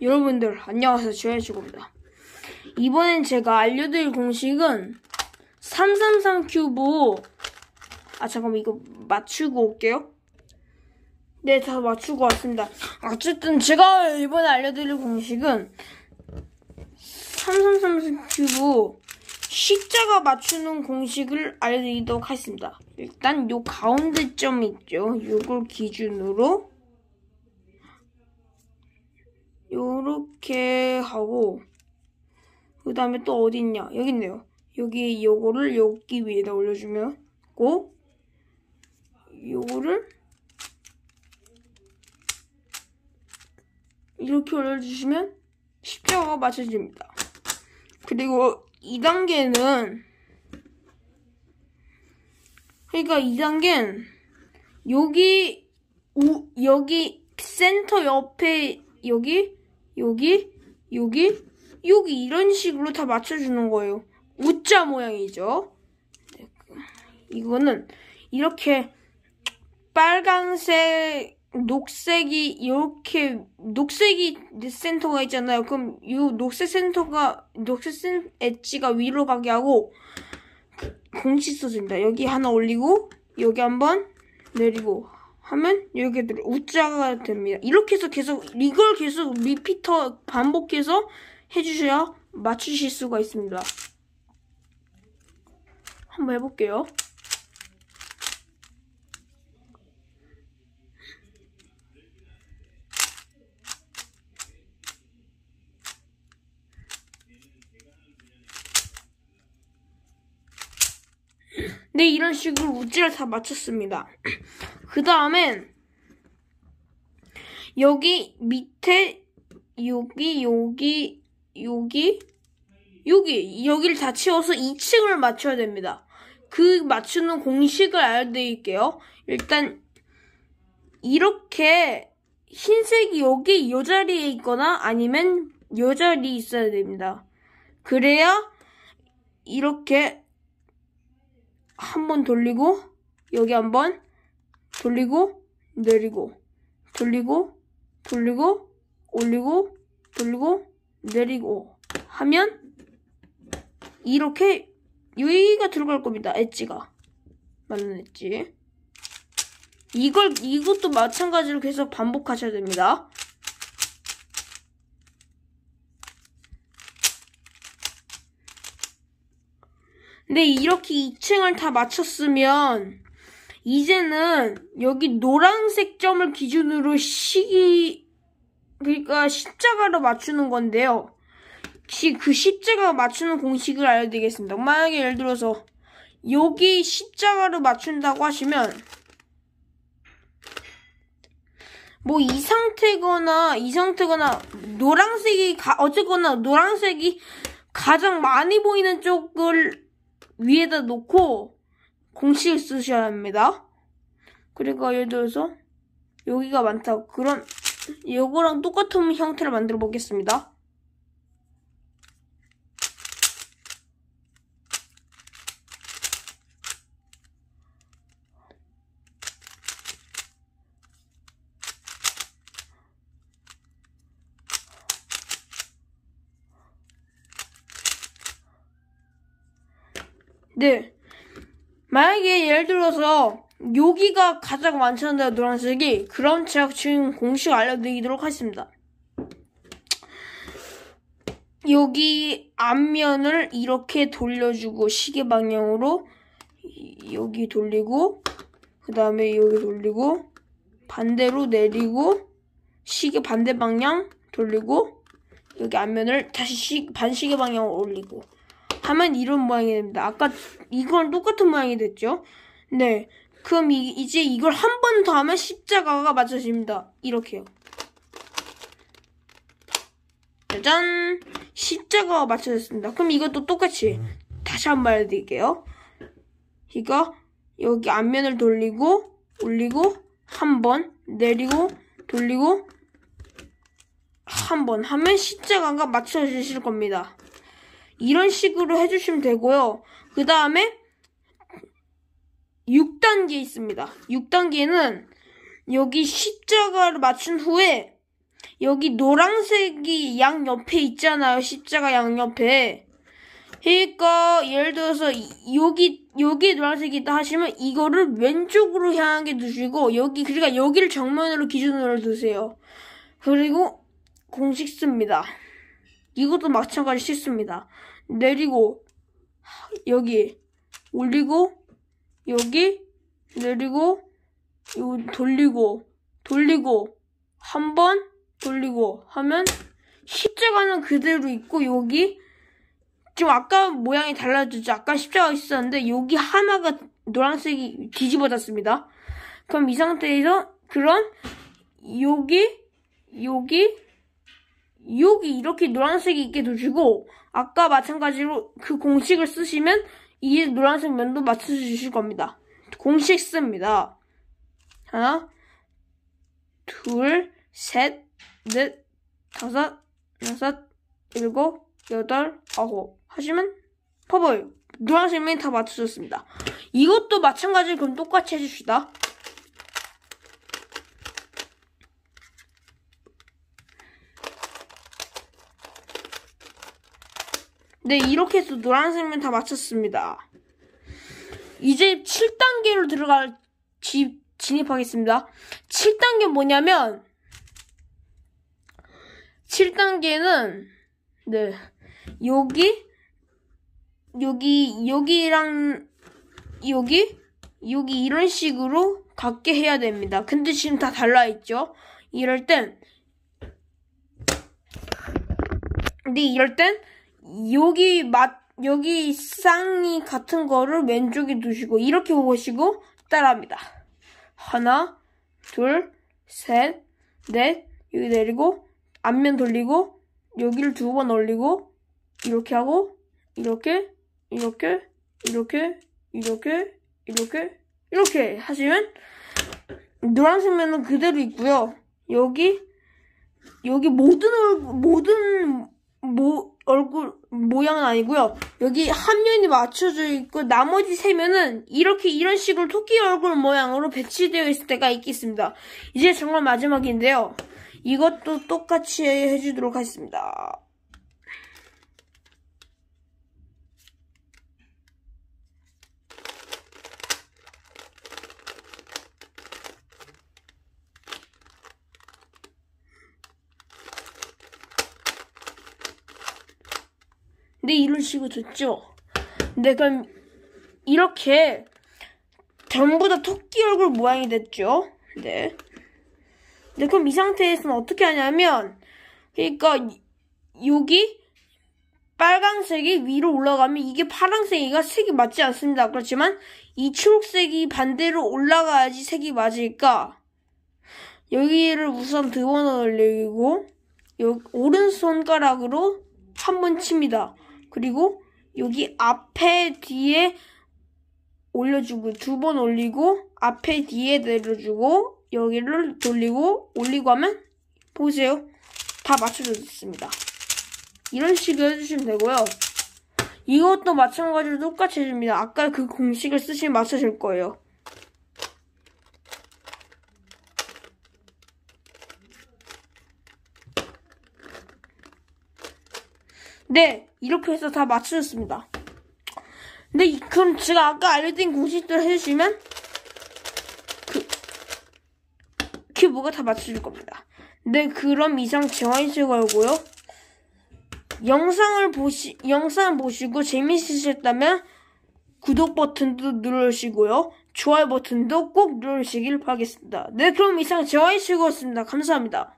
여러분들 안녕하세요 주혜주고입니다 이번엔 제가 알려드릴 공식은 333 큐브 아 잠깐만 이거 맞추고 올게요 네 다 맞추고 왔습니다 어쨌든 제가 이번에 알려드릴 공식은 333 큐브 식자가 맞추는 공식을 알려드리도록 하겠습니다 일단 요 가운데 점 있죠 요걸 기준으로 요렇게 하고 그 다음에 또 어디 있냐 여기 있네요 여기 요거를 여기 위에다 올려주면 고 요거를 이렇게 올려주시면 십자가가 맞춰집니다 그리고 2단계는 그러니까 2단계는 여기 우, 여기 센터 옆에 여기 여기, 여기, 여기 이런 식으로 다 맞춰주는 거예요. 우자 모양이죠. 이거는 이렇게 빨간색, 녹색이 이렇게 녹색이 센터가 있잖아요. 그럼 이 녹색 센터가 녹색 센 엣지가 위로 가게 하고 공지 써준다 여기 하나 올리고 여기 한번 내리고 하면 여기들 우자가 됩니다. 이렇게 해서 계속 이걸 계속 리피터 반복해서 해주셔야 맞추실 수가 있습니다. 한번 해볼게요. 네, 이런 식으로 우찌를다 맞췄습니다. 그다음에 여기 밑에 여기 여기 여기 여기 여기를 다 치워서 2층을 맞춰야 됩니다. 그 맞추는 공식을 알려드릴게요. 일단 이렇게 흰색이 여기 요 자리에 있거나 아니면 요 자리에 있어야 됩니다. 그래야 이렇게 한번 돌리고 여기 한번 돌리고 내리고 돌리고 돌리고 올리고 돌리고 내리고 하면 이렇게 여기가 들어갈 겁니다. 엣지가 맞는 엣지 이걸 이것도 마찬가지로 계속 반복하셔야 됩니다. 근데 이렇게 2층을 다 맞췄으면 이제는 여기 노란색 점을 기준으로 시기 그러니까 십자가로 맞추는 건데요. 그 십자가 맞추는 공식을 알려드리겠습니다. 만약에 예를 들어서 여기 십자가로 맞춘다고 하시면 뭐 이 상태거나 이 상태거나 노란색이 가, 어쨌거나 노란색이 가장 많이 보이는 쪽을 위에다 놓고 공식을 쓰셔야 합니다. 그리고 예를 들어서 여기가 많다고 그럼 이거랑 똑같은 형태를 만들어 보겠습니다. 네. 만약에 예를 들어서 여기가 가장 많잖아요 노란색이 그럼 제가 지금 공식 알려드리도록 하겠습니다 여기 앞면을 이렇게 돌려주고 시계 방향으로 여기 돌리고 그 다음에 여기 돌리고 반대로 내리고 시계 반대 방향 돌리고 여기 앞면을 다시 시, 반시계 방향으로 올리고 다만 이런 모양이 됩니다. 아까 이건 똑같은 모양이 됐죠? 네. 그럼 이, 제 이걸 한 번 더 하면 십자가가 맞춰집니다. 이렇게요. 짜잔! 십자가가 맞춰졌습니다. 그럼 이것도 똑같이 음. 다시 한 번 알려드릴게요. 이거 여기 앞면을 돌리고 올리고 한 번 내리고 돌리고 한 번 하면 십자가가 맞춰지실 겁니다. 이런 식으로 해주시면 되고요. 그 다음에 6단계 있습니다. 6단계는 여기 십자가를 맞춘 후에 여기 노란색이 양옆에 있잖아요. 십자가 양옆에. 그러니까 예를 들어서 여기 여기 노란색이 있다 하시면 이거를 왼쪽으로 향하게 두시고 여기 그러니까 여기를 정면으로 기준으로 두세요. 그리고 공식 씁니다. 이것도 마찬가지 쉽습니다. 내리고 여기 올리고 여기 내리고 요 돌리고 돌리고 한 번 돌리고 하면 십자가는 그대로 있고 여기 지금 아까 모양이 달라졌죠. 아까 십자가 있었는데 여기 하나가 노란색이 뒤집어졌습니다. 그럼 이 상태에서 그럼 여기 여기 여기 이렇게 노란색이 있게 두시고 아까 마찬가지로 그 공식을 쓰시면 이 노란색 면도 맞춰주실 겁니다. 공식 씁니다. 하나, 둘, 셋, 넷, 다섯, 여섯, 일곱, 여덟, 아홉 하시면 퍼버요. 노란색면 이다맞춰졌습니다 이것도 마찬가지로 그럼 똑같이 해줍시다. 네, 이렇게 해서 노란색면 다 마쳤습니다. 이제 7단계로 들어갈 집 진입하겠습니다. 7단계 뭐냐면 7단계는 네. 여기 여기 여기랑 여기 여기 이런 식으로 갖게 해야 됩니다. 근데 지금 다 달라 있죠. 이럴 땐 근데 이럴 땐 여기 맛 여기 쌍이 같은 거를 왼쪽에 두시고 이렇게 보시고 따라합니다. 하나, 둘, 셋, 넷 여기 내리고 앞면 돌리고 여기를 두 번 올리고 이렇게 하고 이렇게 이렇게 이렇게 이렇게 이렇게 이렇게 하시면 노란색 면은 그대로 있고요. 여기 여기 모든 모든 모, 얼굴 모양은 아니고요. 여기 한 면이 맞춰져 있고 나머지 세 면은 이렇게 이런 식으로 토끼 얼굴 모양으로 배치되어 있을 때가 있겠습니다. 이제 정말 마지막인데요. 이것도 똑같이 해주도록 하겠습니다. 네 이런 식으로 줬죠. 네 그럼 이렇게 전부 다 토끼 얼굴 모양이 됐죠. 네. 네 그럼 이 상태에서는 어떻게 하냐면 그러니까 여기 빨강색이 위로 올라가면 이게 파랑색이가 색이 맞지 않습니다. 그렇지만 이 초록색이 반대로 올라가야지 색이 맞을까 여기를 우선 드두번 올리고 오른손가락으로 한 번 칩니다. 그리고 여기 앞에 뒤에 올려주고 두 번 올리고 앞에 뒤에 내려주고 여기를 돌리고 올리고 하면 보세요. 다 맞춰줬습니다. 이런 식으로 해주시면 되고요. 이것도 마찬가지로 똑같이 해줍니다. 아까 그 공식을 쓰시면 맞춰질 거예요. 네, 이렇게 해서 다 맞추셨습니다. 근데 그럼 제가 아까 알려드린 공식들 해주시면 그, 큐브가 다 맞춰줄 겁니다. 네, 그럼 이상 재화이실 거고요 영상을 보시, 영상 보시고 재밌으셨다면 구독 버튼도 누르시고요. 좋아요 버튼도 꼭 누르시길 바라겠습니다. 네, 그럼 이상 재화이실 거였습니다. 감사합니다.